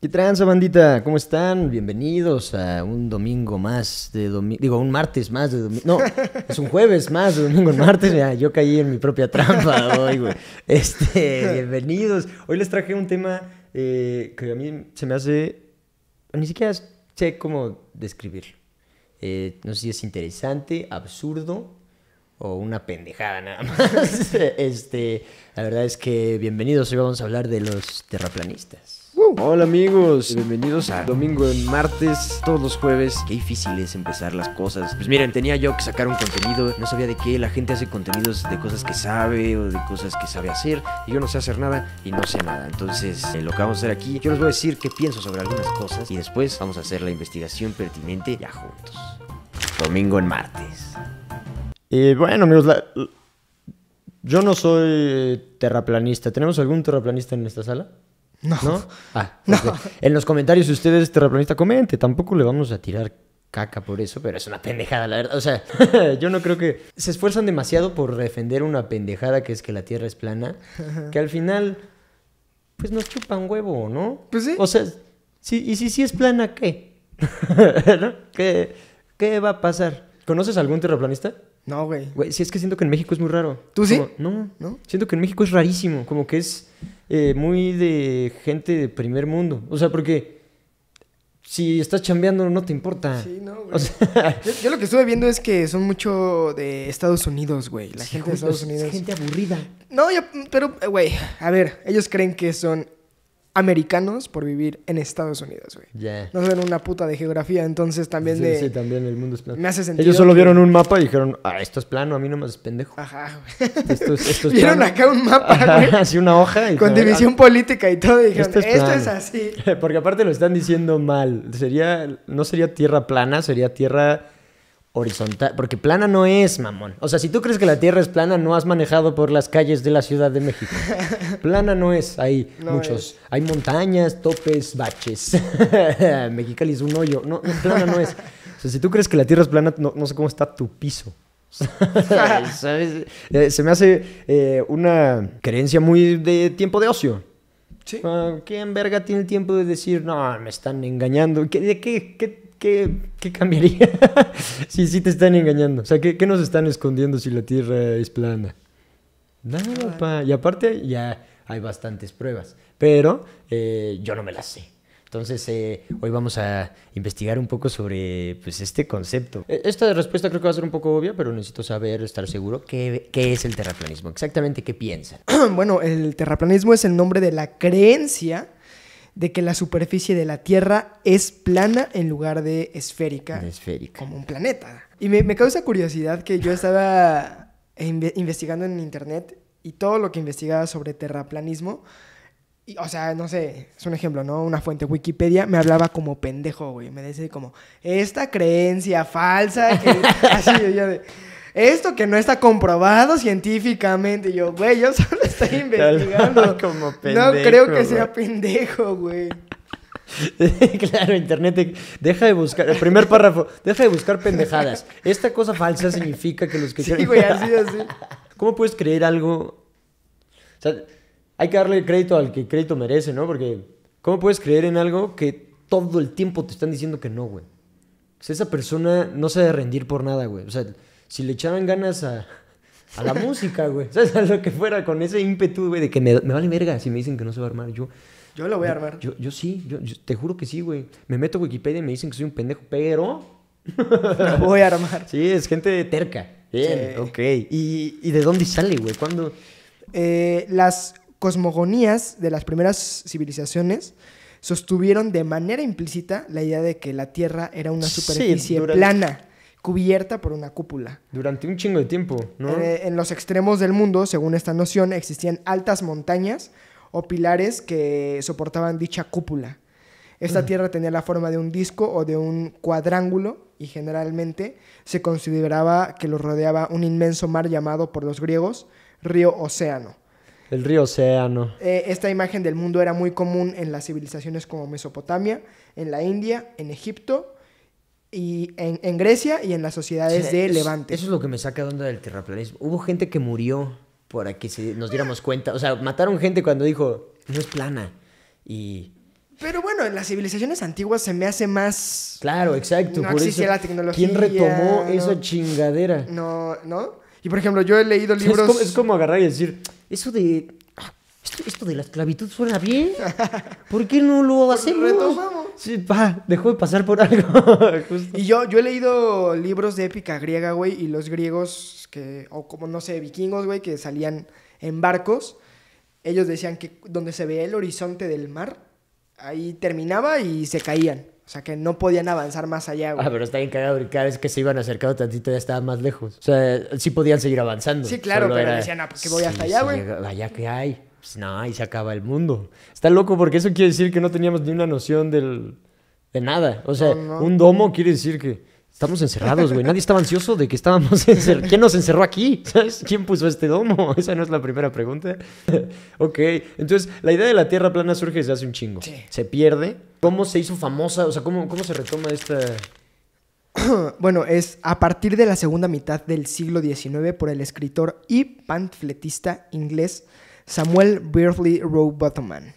¿Qué tranza, bandita? ¿Cómo están? Bienvenidos a un domingo más de domingo. Digo, un martes más de domingo. No, es un jueves más de domingo en martes. yo caí en mi propia trampa hoy, güey. Este, bienvenidos. Hoy les traje un tema eh, que a mí se me hace. Ni siquiera sé cómo describirlo. Eh, no sé si es interesante, absurdo o una pendejada nada más. este, la verdad es que bienvenidos, hoy vamos a hablar de los terraplanistas. hola amigos, bienvenidos a Domingo en Martes, todos los jueves. Qué difícil es empezar las cosas. Pues miren, tenía yo que sacar un contenido, no sabía de qué, la gente hace contenidos de cosas que sabe o de cosas que sabe hacer, y yo no sé hacer nada y no sé nada. Entonces, eh, lo que vamos a hacer aquí, yo les voy a decir qué pienso sobre algunas cosas y después vamos a hacer la investigación pertinente ya juntos. Domingo en Martes. Y bueno, amigos, yo no soy terraplanista. ¿Tenemos algún terraplanista en esta sala? No. ¿No? Ah, ah En los comentarios, si usted es terraplanista, comente. Tampoco le vamos a tirar caca por eso, pero es una pendejada, la verdad. O sea, yo no creo que... Se esfuerzan demasiado por defender una pendejada que es que la Tierra es plana, que al final, pues nos chupan huevo, ¿no? Pues sí. O sea, y si sí es plana, ¿qué? ¿Qué, ¿Qué va a pasar? ¿Conoces algún terraplanista? No, güey. Güey, sí, es que siento que en México es muy raro. ¿Tú sí? no, no. Siento que en México es rarísimo. Como que es eh, muy de gente de primer mundo. O sea, porque si estás chambeando no te importa. Sí, no, güey. yo, lo que estuve viendo es que son mucho de Estados Unidos, güey. La gente de Estados Unidos. Es gente aburrida. No, yo, pero, güey, a ver, ellos creen que son americanos por vivir en Estados Unidos, güey. Ya. No saben una puta de geografía, entonces también sí, de... Sí, también el mundo es plano. Me hace sentido. Ellos solo vieron un mapa y dijeron, ah, esto es plano, a mí no me es pendejo. Ajá, güey. Esto es, vieron acá un mapa, güey. Así una hoja. Y con división ah, política y todo, y dijeron, esto es así. Porque aparte lo están diciendo mal. Sería, no sería tierra plana, sería tierra horizontal, porque plana no es, mamón. O sea, si tú crees que la Tierra es plana, no has manejado por las calles de la Ciudad de México. Plana no es, hay muchos. Hay montañas, topes, baches. Mexicali es un hoyo. No, plana no es. O sea, si tú crees que la Tierra es plana, no, sé cómo está tu piso. Eh, se me hace eh, una creencia muy de tiempo de ocio. ¿Sí? Ah, ¿Quién verga tiene el tiempo de decir, no, me están engañando? ¿De qué, qué ¿Qué, cambiaría si sí, sí te están engañando? O sea, ¿qué, nos están escondiendo si la Tierra es plana? Nada, pa. Y aparte, ya hay bastantes pruebas, pero eh, yo no me las sé. Entonces, eh, hoy vamos a investigar un poco sobre pues, este concepto. E, esta respuesta creo que va a ser un poco obvia, pero necesito saber, estar seguro, qué, qué es el terraplanismo, exactamente qué piensan. bueno, el terraplanismo es el nombre de la creencia de que la superficie de la Tierra es plana en lugar de esférica. esférica. Como un planeta. Y me, causa curiosidad que yo estaba investigando en internet y todo lo que investigaba sobre terraplanismo. o sea, no sé, es un ejemplo, ¿no? Una fuente Wikipedia me hablaba como pendejo, güey. Me decía como, esta creencia falsa. Que... Así, yo de esto que no está comprobado científicamente. yo, güey, yo solo estoy investigando. no creo que sea pendejo, güey. claro, internet, deja de buscar, el primer párrafo, deja de buscar pendejadas. Esta cosa falsa significa que los que... Sí, güey, así, así. ¿Cómo puedes creer algo? O sea, hay que darle crédito al que crédito merece, ¿no? Porque, ¿cómo puedes creer en algo que todo el tiempo te están diciendo que no, güey? O sea, esa persona no se debe rendir por nada, güey. O sea, si le echaban ganas a, la música, güey. O A lo que fuera, con ese ímpetu, güey, de que me, me, vale verga si me dicen que no se va a armar. Yo, yo lo voy a armar. Yo, yo sí, yo, te juro que sí, güey. Me meto a Wikipedia y me dicen que soy un pendejo, pero. lo voy a armar. Sí, es gente terca. Bien, ok. ¿Y, de dónde sale, güey? ¿Cuándo? Eh, las cosmogonías de las primeras civilizaciones sostuvieron de manera implícita la idea de que la Tierra era una superficie plana cubierta por una cúpula. Durante un chingo de tiempo, ¿no? Eh, en los extremos del mundo, según esta noción, existían altas montañas o pilares que soportaban dicha cúpula. Esta tierra tenía la forma de un disco o de un cuadrángulo y generalmente se consideraba que lo rodeaba un inmenso mar llamado por los griegos río océano. El río Océano. Eh, esta imagen del mundo era muy común en las civilizaciones como Mesopotamia, en la India, en Egipto y en, Grecia y en las sociedades de Levante. Eso es lo que me saca de onda del terraplanismo. Hubo gente que murió para que nos diéramos cuenta. O sea, mataron gente cuando dijo, no es plana. Y... Pero bueno, en las civilizaciones antiguas se me hace más... Claro, exacto. por eso, la tecnología. ¿Quién retomó esa chingadera? No, ¿no? Y por ejemplo, yo he leído libros... Es como, es como agarrar y decir, eso de... Ah, esto, de la esclavitud suena bien. ¿Por qué no lo pues hacemos? Retomamos. Sí, pa, dejó de pasar por algo. Y yo, yo he leído libros de épica griega, güey, y los griegos que, o como no sé, vikingos, güey, que salían en barcos, ellos decían que donde se veía el horizonte del mar, ahí terminaba y se caían. O sea, que no podían avanzar más allá, güey. Ah, pero está bien cagado. Cada vez que se iban acercando tantito ya estaban más lejos. O sea, sí podían seguir avanzando. Sí, claro, pero decían, ah, pues que voy hasta allá, güey. allá que hay pues no, y se acaba el mundo. Está loco porque eso quiere decir que no teníamos ni una noción del, de nada. O sea, un domo quiere decir que estamos encerrados, güey. Nadie estaba ansioso de que estábamos encerrados. ¿Quién nos encerró aquí? ¿Sabes? ¿Quién puso este domo? Esa no es la primera pregunta. ok, entonces la idea de la Tierra plana surge desde hace un chingo. Se pierde. ¿Cómo se hizo famosa? O sea, ¿cómo, cómo se retoma esta...? bueno, es a partir de la segunda mitad del siglo XIX por el escritor y panfletista inglés Samuel Rowe Rowbottoman,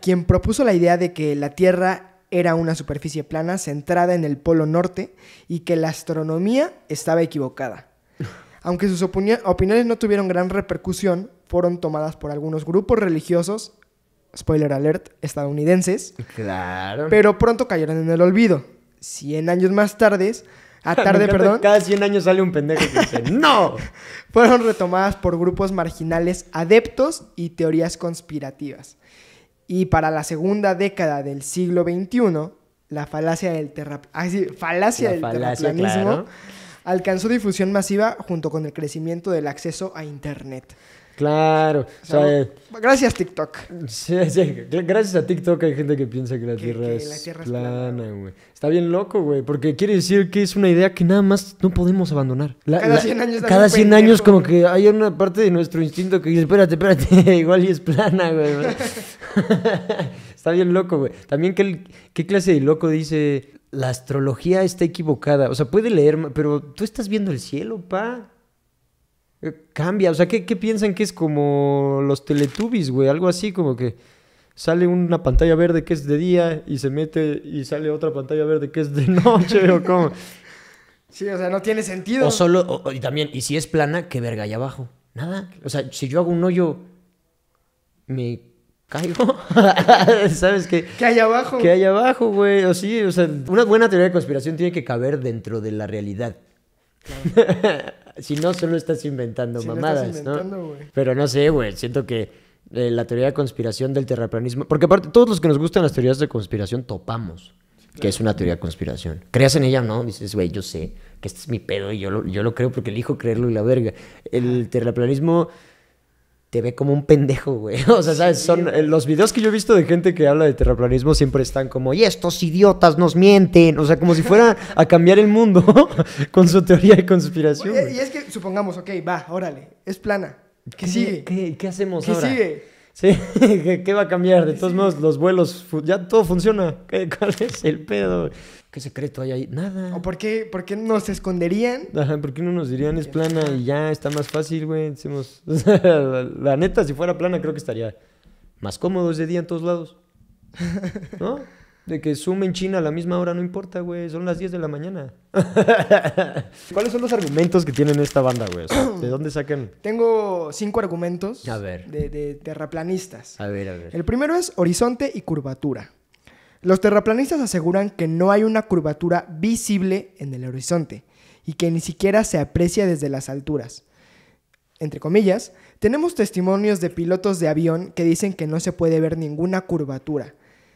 quien propuso la idea de que la Tierra era una superficie plana centrada en el Polo Norte y que la astronomía estaba equivocada. Aunque sus opiniones no tuvieron gran repercusión, fueron tomadas por algunos grupos religiosos, spoiler alert, estadounidenses. Claro. Pero pronto cayeron en el olvido. Cien años más tarde Ah, tarde, perdón. Cada 100 años sale un pendejo que dice, ¡No! Fueron retomadas por grupos marginales adeptos y teorías conspirativas. Y para la segunda década del siglo XXI, la falacia del, terra... falacia del terraplanismo alcanzó difusión masiva junto con el crecimiento del acceso a Internet. Claro. O sea, gracias, TikTok. gracias a TikTok hay gente que piensa que la, tierra, es plana, güey. Está bien loco, güey. Porque quiere decir que es una idea que nada más no podemos abandonar. cada 100 años. como que hay una parte de nuestro instinto que dice: espérate, espérate, igual y es plana, güey. está bien loco, güey. También, que ¿qué clase de loco dice? La astrología está equivocada. O sea, puede leer, pero tú estás viendo el cielo, pa cambia. O sea, ¿qué, piensan que es como los Teletubbies, güey? Algo así como que sale una pantalla verde que es de día y se mete y sale otra pantalla verde que es de noche o cómo. Sí, o sea, no tiene sentido. O solo, y también, y si es plana, ¿qué verga hay abajo? Nada. O sea, si yo hago un hoyo, me caigo. ¿Sabes qué? ¿Qué hay abajo? ¿Qué hay abajo, güey? O sí, o sea, una buena teoría de conspiración tiene que caber dentro de la realidad. Claro. Si no, solo estás inventando mamadas, ¿no? Pero no sé, güey. Siento que eh, la teoría de conspiración del terraplanismo. Porque aparte, todos los que nos gustan las teorías de conspiración topamos. Que es una teoría de conspiración. Creas en ella no, dices, güey, yo sé que este es mi pedo y yo yo lo creo porque elijo creerlo y la verga. El terraplanismo te ve como un pendejo, güey. O sea, ¿sabes? Son los videos que yo he visto de gente que habla de terraplanismo siempre están como, y estos idiotas nos mienten. O sea, como si fuera a cambiar el mundo con su teoría de conspiración. y es que, supongamos, ok, va, órale, es plana. ¿Qué, sigue? ¿Qué, hacemos ahora? ¿Qué sigue? Sí, ¿qué va a cambiar? De todos modos, los vuelos, ya todo funciona. ¿Cuál es el pedo? ¿Qué secreto hay ahí? Nada. ¿O por qué, por qué nos esconderían? Ajá, ¿por qué no nos dirían es plana y ya está más fácil, güey? Decimos, la, neta, si fuera plana creo que estaría más cómodo ese día en todos lados. ¿No? De que sumen en China a la misma hora no importa, güey. Son las 10 de la mañana. ¿Cuáles son los argumentos que tienen esta banda, güey? ¿De dónde sacan? Tengo cinco argumentos. A De, de terraplanistas. A ver, a ver. El primero es horizonte y curvatura. Los terraplanistas aseguran que no hay una curvatura visible en el horizonte y que ni siquiera se aprecia desde las alturas. Entre comillas, tenemos testimonios de pilotos de avión que dicen que no se puede ver ninguna curvatura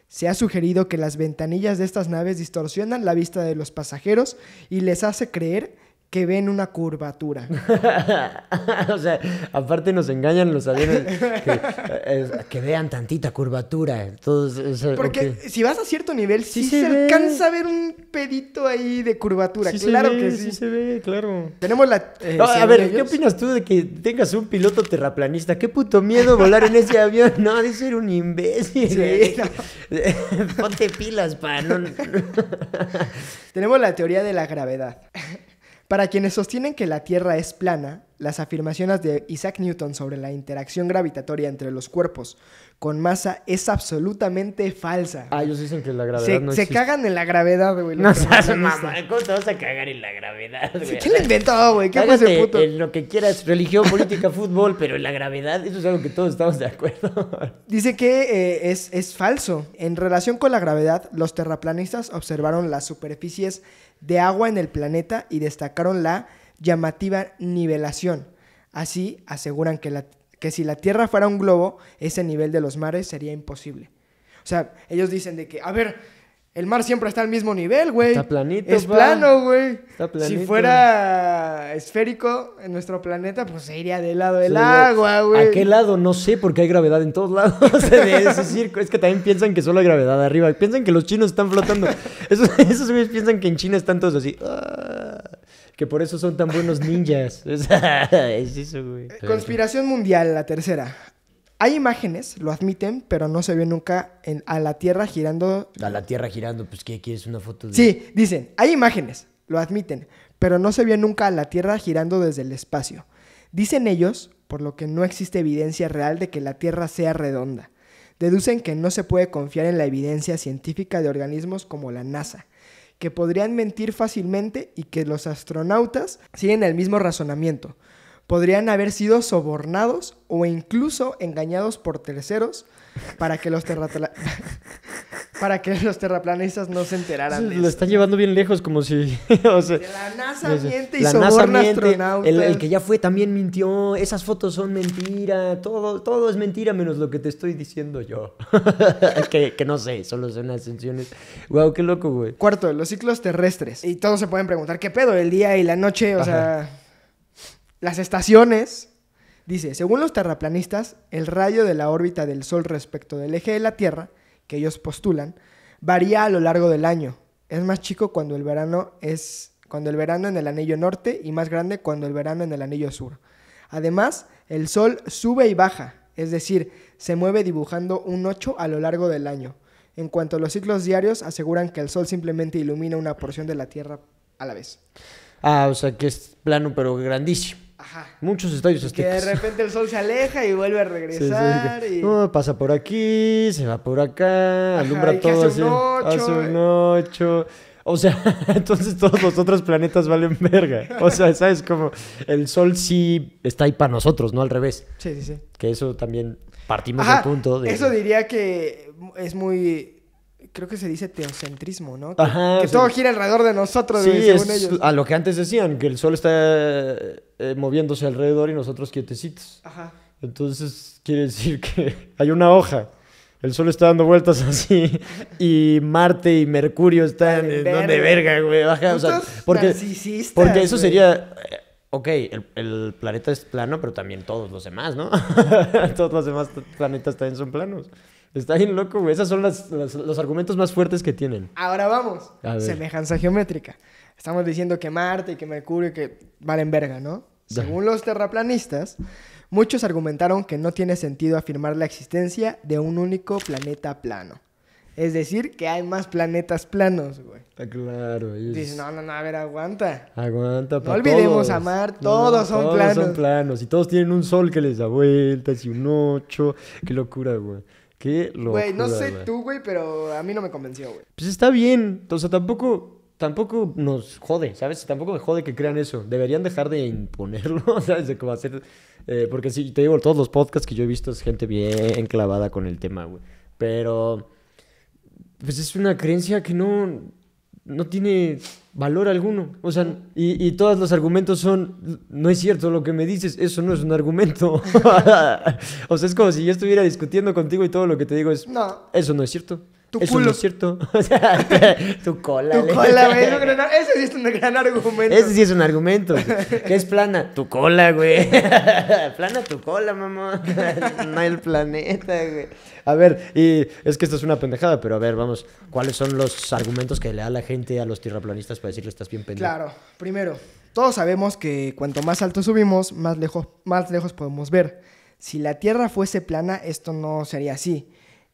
se ha sugerido que las ventanillas de estas naves distorsionan la vista de los pasajeros y les hace creer que ven una curvatura. o sea, aparte nos engañan los aviones que, vean tantita curvatura. Entonces, eh, Porque si vas a cierto nivel, sí, se, alcanza a ver un pedito ahí de curvatura. claro que sí. se ve, claro. Tenemos la... Eh, a ver, ¿qué opinas tú de que tengas un piloto terraplanista? Qué puto miedo volar en ese avión. No, de ser un imbécil. Ponte pilas, para Tenemos la teoría de la gravedad. Para quienes sostienen que la Tierra es plana, las afirmaciones de Isaac Newton sobre la interacción gravitatoria entre los cuerpos con masa es absolutamente falsa. Ah, ellos dicen que la gravedad se, Se cagan en la gravedad, güey. No sabes mamá, ¿cómo te vas a cagar en la gravedad, güey? ¿Quién lo inventó, güey? ¿Qué pasa, puto? lo que quieras, religión, política, fútbol, pero en la gravedad, eso es algo que todos estamos de acuerdo. Dice que eh, es, es falso. En relación con la gravedad, los terraplanistas observaron las superficies de agua en el planeta y destacaron la llamativa nivelación. Así aseguran que, la, que si la Tierra fuera un globo, ese nivel de los mares sería imposible. O sea, ellos dicen de que, a ver, el mar siempre está al mismo nivel, güey. Está planito. Es plano, güey. Si fuera esférico en nuestro planeta, pues se iría del lado del agua, güey. ¿A qué lado? No sé, porque hay gravedad en todos lados de Es que también piensan que solo hay gravedad arriba. Piensan que los chinos están flotando. Esos, piensan que en China están todos así. Ah que por eso son tan buenos ninjas. es eso, güey. Eh, conspiración mundial, la tercera. Hay imágenes, lo admiten, pero no se ve nunca a la Tierra girando. A la Tierra girando, pues ¿qué quieres? ¿Una foto de.? Sí, dicen, hay imágenes, lo admiten, pero no se ve nunca a la Tierra girando desde el espacio. Dicen ellos, por lo que no existe evidencia real de que la Tierra sea redonda. Deducen que no se puede confiar en la evidencia científica de organismos como la NASA, que podrían mentir fácilmente y que los astronautas siguen el mismo razonamiento. Podrían haber sido sobornados o incluso engañados por terceros para que los terra... para que los terraplanistas no se enteraran. De Lo están llevando bien lejos, como si. la NASA miente y la NASA el, que ya fue también mintió. Esas fotos son mentira. Todo, todo es mentira menos lo que te estoy diciendo yo. que, que, no sé, solo son ascensiones. Wow, qué loco, güey. Cuarto, los ciclos terrestres. Y todos se pueden preguntar, ¿qué pedo? El día y la noche, o sea. Las estaciones Dice, según los terraplanistas, el radio de la órbita del Sol respecto del eje de la Tierra, que ellos postulan, varía a lo largo del año. Es más chico cuando el verano es cuando el verano en el anillo norte y más grande cuando el verano en el anillo sur. Además, el Sol sube y baja, es decir, se mueve dibujando un 8 a lo largo del año. En cuanto a los ciclos diarios, aseguran que el Sol simplemente ilumina una porción de la Tierra a la vez. Ah, o sea que es plano pero grandísimo. Muchos estadios aztecas. Que de repente el sol se aleja y vuelve a regresar. pasa por aquí, se va por acá, alumbra todo hace Un ocho, hace un eh. ocho. O sea, entonces todos los otros planetas valen verga. O sea, ¿sabes? cómo? el sol sí está ahí para nosotros, no al revés. Sí, sí, sí. Que eso también partimos Ajá, punto de... Eso diría que es muy creo que se dice teocentrismo, ¿no? Que, todo gira alrededor de nosotros, sí, según es A lo que antes decían, que el sol está eh, moviéndose alrededor y nosotros quietecitos. Ajá. Entonces quiere decir que hay una hoja. El sol está dando vueltas así y Marte y Mercurio están en donde verga, güey. Baja, porque, porque eso sería eh, ok, el, el, planeta es plano, pero también todos los demás, ¿no? todos los demás planetas también son planos. Está bien loco, güey. Esos son los argumentos más fuertes que tienen. Ahora vamos. Semejanza geométrica. Estamos diciendo que Marte y que Mercurio y que valen verga, ¿no? Según los terraplanistas, muchos argumentaron que no tiene sentido afirmar la existencia de un único planeta plano. Es decir, que hay más planetas planos, güey. Está claro. Es... no, no, no, a ver, aguanta. Aguanta, No olvidemos todos. amar, todos son planos. Todos son planos y todos tienen un sol que les da vueltas y un ocho. Qué locura, güey. Qué Güey, no sé tú, güey, pero a mí no me convenció, güey. Pues está bien. O sea, tampoco, tampoco nos jode, ¿sabes? Tampoco me jode que crean eso. Deberían dejar de imponerlo, ¿sabes? De cómo hacer... Eh, porque sí, te digo, todos los podcasts que yo he visto es gente bien enclavada con el tema, güey. Pero... Pues es una creencia que no no tiene valor alguno. O sea, y, y, todos los argumentos son, no es cierto lo que me dices, eso no es un argumento. o sea, es como si yo estuviera discutiendo contigo y todo lo que te digo es, no. eso no es cierto. Tu Eso culo. no es cierto. tu cola. Tu cola, güey. Ese sí es un gran argumento. Ese sí es un argumento. ¿Qué es plana? Tu cola, güey. plana tu cola, mamá. no el planeta, güey. A ver, y es que esto es una pendejada, pero a ver, vamos. ¿Cuáles son los argumentos que le da la gente a los tierraplanistas para decirle estás bien pendejo? Claro. Primero, todos sabemos que cuanto más alto subimos, más lejos, más lejos podemos ver. Si la Tierra fuese plana, esto no sería así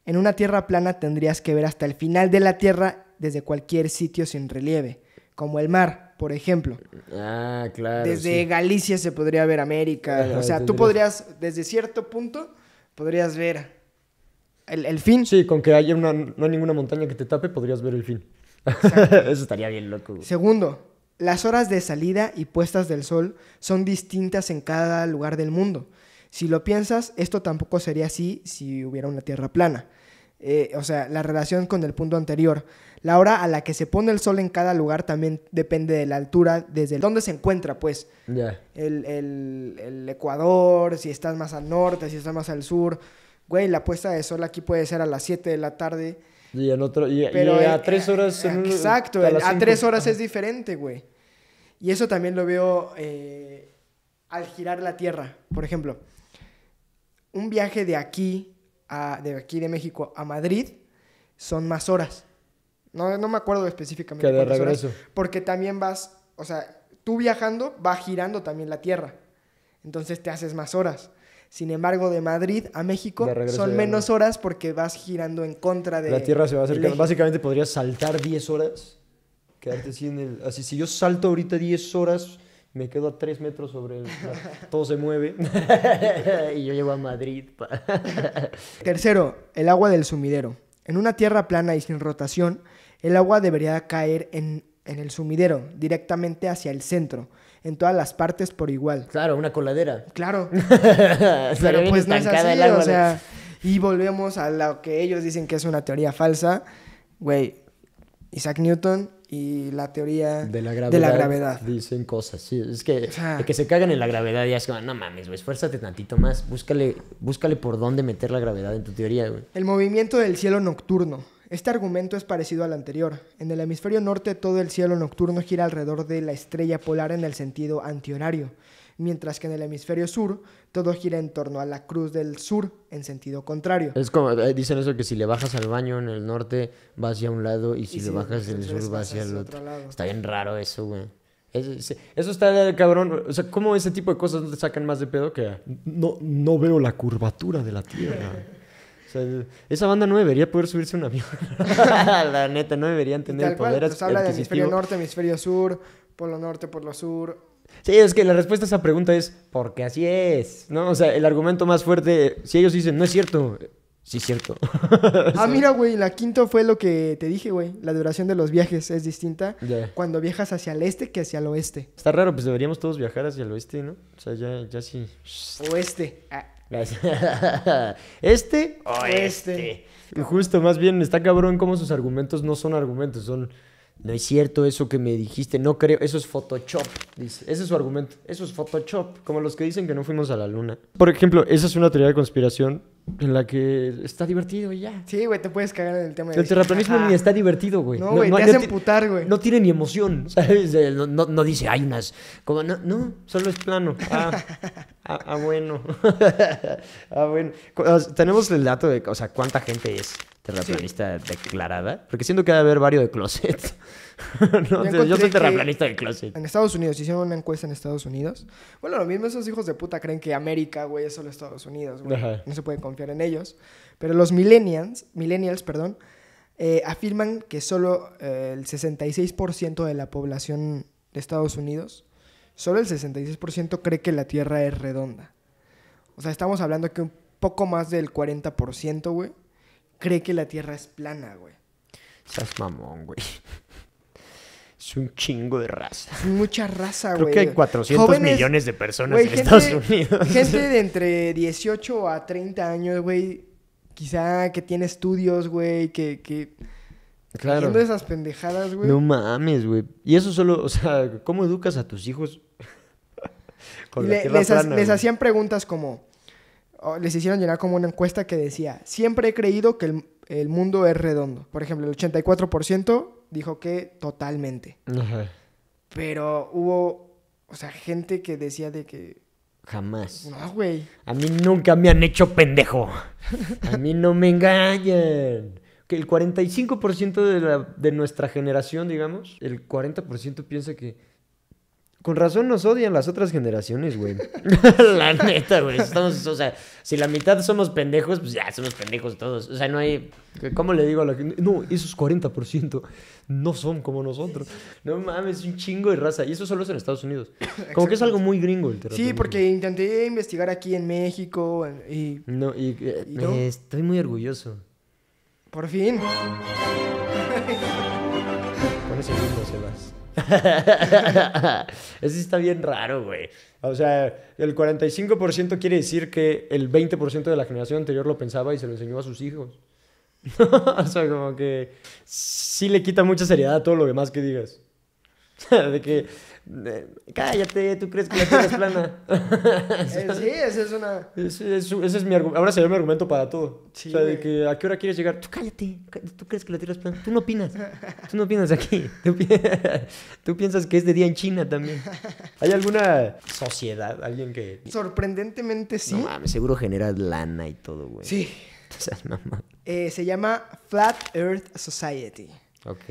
en una tierra plana tendrías que ver hasta el final de la tierra desde cualquier sitio sin relieve, como el mar, por ejemplo. Ah, claro. Desde Galicia se podría ver América. Ah, o sea, tú podrías, desde cierto punto, podrías ver el, el fin. Sí, con que haya una, no hay ninguna montaña que te tape, podrías ver el fin. Eso estaría bien loco. Segundo, las horas de salida y puestas del sol son distintas en cada lugar del mundo. Si lo piensas, esto tampoco sería así si hubiera una Tierra plana. Eh, o sea, la relación con el punto anterior. La hora a la que se pone el sol en cada lugar también depende de la altura, desde dónde se encuentra, pues. Ya. El, Ecuador, si estás más al norte, si estás más al sur. Güey, la puesta de sol aquí puede ser a las 7 de la tarde. Y en otro, pero a tres horas. exacto, a tres horas es diferente, güey. Y eso también lo veo eh, al girar la Tierra, por ejemplo un viaje de aquí, de aquí de México a Madrid, son más horas. No, no me acuerdo específicamente. porque también vas, o sea, tú viajando va girando también la Tierra. Entonces te haces más horas. Sin embargo, de Madrid a México son menos horas porque vas girando en contra de... La Tierra se va acercando. Básicamente podrías saltar 10 horas. Quedarte así en el... Así, si yo salto ahorita 10 horas me quedo a tres metros sobre el... todo se mueve y yo llego a Madrid. Tercero, el agua del sumidero. En una tierra plana y sin rotación, el agua debería caer en, el sumidero, directamente hacia el centro, en todas las partes por igual. Claro, una coladera. Claro. Pero pues no es y volvemos a lo que ellos dicen que es una teoría falsa. Güey, Isaac Newton y la teoría de la gravedad. Dicen cosas, sí. Es que, que se cagan en la gravedad y es van no mames, güey, esfuérzate tantito más. Búscale, búscale por dónde meter la gravedad en tu teoría, güey. El movimiento del cielo nocturno. Este argumento es parecido al anterior. En el hemisferio norte todo el cielo nocturno gira alrededor de la estrella polar en el sentido antihorario mientras que en el hemisferio sur todo gira en torno a la cruz del sur en sentido contrario. Es como, eh, dicen eso que si le bajas al baño en el norte va hacia un lado y si, le bajas en el sur va hacia el otro. Está bien raro eso, güey. Eso está de cabrón. O sea, ¿cómo ese tipo de cosas no te sacan más de pedo que no, no veo la curvatura de la Tierra? esa banda no debería poder subirse a un avión. la neta, no deberían tener el poder cual, pues habla de hemisferio norte, hemisferio sur, polo norte, polo sur, Sí, es que la respuesta a esa pregunta es porque así es, ¿no? O sea, el argumento más fuerte, si ellos dicen, no es cierto, sí es cierto. ah, mira, güey, la quinta fue lo que te dije, güey. La duración de los viajes es distinta cuando viajas hacia el este que hacia el oeste. Está raro, pues deberíamos todos viajar hacia el oeste, ¿no? O sea, ya, sí. Oeste. Ah. Este oeste. Justo, más bien está cabrón cómo sus argumentos no son argumentos, son no es cierto eso que me dijiste, no creo, eso es Photoshop, dice. Ese es su argumento, eso es Photoshop, como los que dicen que no fuimos a la luna. Por ejemplo, esa es una teoría de conspiración en la que está divertido y ya. Sí, güey, te puedes cagar en el tema de... El terraplanismo ni está divertido, güey. No, güey, no, te hace güey. No tiene ni emoción, ¿sabes? No, dice, hay unas... Como, no, no, solo es plano. Ah. Ah, ah, bueno. ah, bueno. Tenemos el dato de, o sea, cuánta gente es terraplanista declarada. Porque siento que debe haber varios de closet. yo, soy terraplanista de closet. En Estados Unidos, hicieron una encuesta en Estados Unidos. Bueno, lo mismo, esos hijos de puta creen que América, güey, es solo Estados Unidos, No se puede confiar en ellos. Pero los millennials, millennials, perdón, eh, afirman que solo eh, el 66% de la población de Estados Unidos solo el 66% cree que la Tierra es redonda. O sea, estamos hablando que un poco más del 40%, güey, cree que la Tierra es plana, güey. Estás mamón, güey. Es un chingo de raza. Es mucha raza, güey. Creo que hay 400 millones de personas en Estados Unidos. Gente de entre 18 a 30 años, güey. Quizá que tiene estudios, güey, que, que Claro. de esas pendejadas, güey. No mames, güey. Y eso solo, o sea, ¿cómo educas a tus hijos? les, hacían preguntas como, les hicieron llenar como una encuesta que decía, siempre he creído que el, mundo es redondo. Por ejemplo, el 84% dijo que totalmente. Ajá. Pero hubo, o sea, gente que decía de que... Jamás. No, güey. A mí nunca me han hecho pendejo. A mí no me engañen el 45% de, de nuestra generación, digamos, el 40% piensa que con razón nos odian las otras generaciones, güey. la neta, güey. Estamos, o sea, si la mitad somos pendejos, pues ya somos pendejos todos. O sea, no hay. ¿Cómo le digo a la gente? No, esos 40% no son como nosotros. No mames, un chingo de raza. Y eso solo es en Estados Unidos. Como que es algo muy gringo el terror. Sí, porque intenté investigar aquí en México y. No, y. Eh, estoy muy orgulloso. Por fin. Con ese mismo se está bien raro, güey. O sea, el 45% quiere decir que el 20% de la generación anterior lo pensaba y se lo enseñó a sus hijos. o sea, como que sí le quita mucha seriedad a todo lo demás que digas. de que, cállate, tú crees que la tierra es plana. Eh, sí, esa es una... Ese, es, mi argumento, ahora sería mi argumento para todo. o sea, de que, ¿a qué hora quieres llegar? Tú cállate, tú crees que la tierra es plana. Tú no opinas, tú no opinas aquí. Tú, piensas que es de día en China también. ¿Hay alguna sociedad, alguien que...? Sorprendentemente sí. No mames, seguro genera lana y todo, güey. Sí. O sea, mamá. Eh, se llama Flat Earth Society. Ok.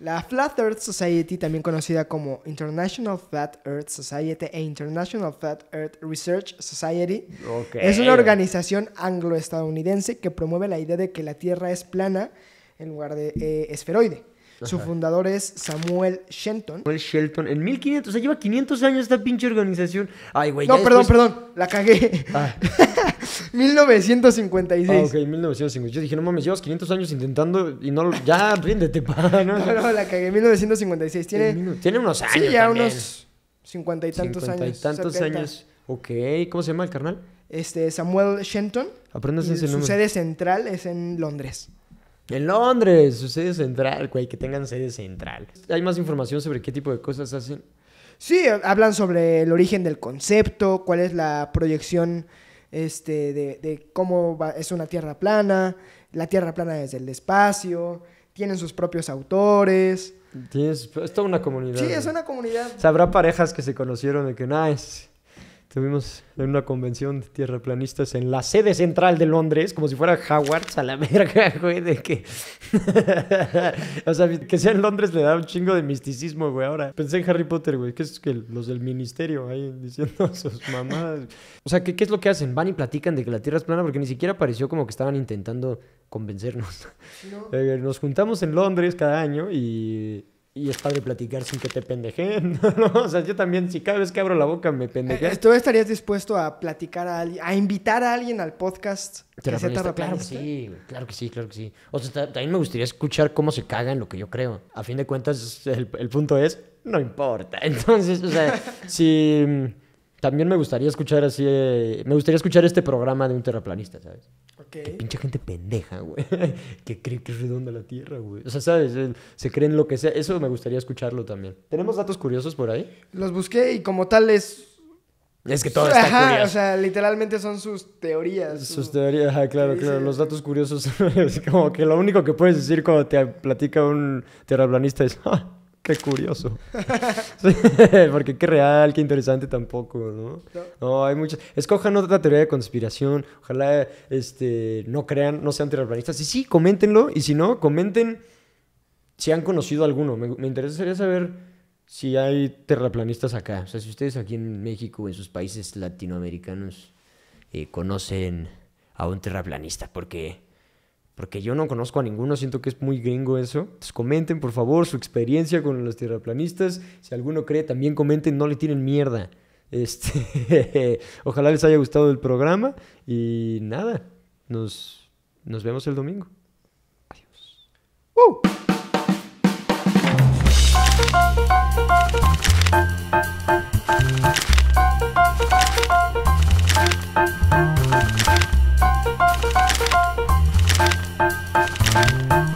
La Flat Earth Society, también conocida como International Flat Earth Society e International Flat Earth Research Society, es una organización anglo-estadounidense que promueve la idea de que la Tierra es plana en lugar de eh, esferoide. Su fundador es Samuel Shelton. Samuel Shelton, en 1500, o sea, lleva 500 años esta pinche organización. Ay, güey. No, perdón, perdón, la cagué. Ah. 1956. Ah, ok, 1956. Yo dije, no mames, llevas 500 años intentando y no. Ya, ríndete, pa, ¿no? No, la cagué. 1956. Tiene, tiene unos años. Sí, ya unos 50 y tantos 50 y tantos años. Ok, ¿cómo se llama el carnal? Este, Samuel Shenton. Aprendas ese nombre. Su sede central es en Londres. En Londres, su sede central, güey, que tengan sede central. ¿Hay más información sobre qué tipo de cosas hacen? Sí, hablan sobre el origen del concepto, cuál es la proyección este, de, de cómo es una tierra plana, la tierra plana desde el espacio, tienen sus propios autores. es, toda una comunidad. Sí, es una comunidad. sabrá habrá parejas que se conocieron de que, nice, Tuvimos en una convención de tierraplanistas en la sede central de Londres, como si fuera Hogwarts a la verga, güey, de que... o sea, que sea en Londres le da un chingo de misticismo, güey, ahora. Pensé en Harry Potter, güey, que es que los del ministerio ahí diciendo sus mamás. O sea, ¿qué, ¿qué es lo que hacen? Van y platican de que la Tierra es plana porque ni siquiera pareció como que estaban intentando convencernos. Eh, nos juntamos en Londres cada año y y es padre platicar sin que te pendejeen, O sea, yo también, si cada vez que abro la boca me pendejean. Eh, ¿Tú estarías dispuesto a platicar a alguien, a invitar a alguien al podcast? ¿Terraplanista? Claro que sí, claro que sí, claro que sí. O sea, también me gustaría escuchar cómo se caga en lo que yo creo. A fin de cuentas, el, punto es, no importa. Entonces, o sea, si... Mm, también me gustaría escuchar así, eh, me gustaría escuchar este programa de un terraplanista, ¿sabes? Okay. Pinche gente pendeja, güey. que cree que es redonda la Tierra, güey. O sea, ¿sabes? Se creen lo que sea. Eso me gustaría escucharlo también. ¿Tenemos datos curiosos por ahí? Los busqué y como tal es... Es que todo ajá, curioso. o sea, literalmente son sus teorías. Sus, teorías, claro, claro. Los datos curiosos es como que lo único que puedes decir cuando te platica un terraplanista es... Ah, Qué curioso. porque qué real, qué interesante tampoco, ¿no? ¿no? hay muchas. Escojan otra teoría de conspiración. Ojalá este, no crean, no sean terraplanistas. Y sí, coméntenlo. Y si no, comenten si han conocido alguno. Me, interesaría saber si hay terraplanistas acá. O sea, si ustedes aquí en México, en sus países latinoamericanos, eh, conocen a un terraplanista. Porque porque yo no conozco a ninguno, siento que es muy gringo eso. Entonces comenten por favor su experiencia con los tierraplanistas, si alguno cree también comenten, no le tienen mierda. Este, ojalá les haya gustado el programa y nada, nos, vemos el domingo. Adiós. thank you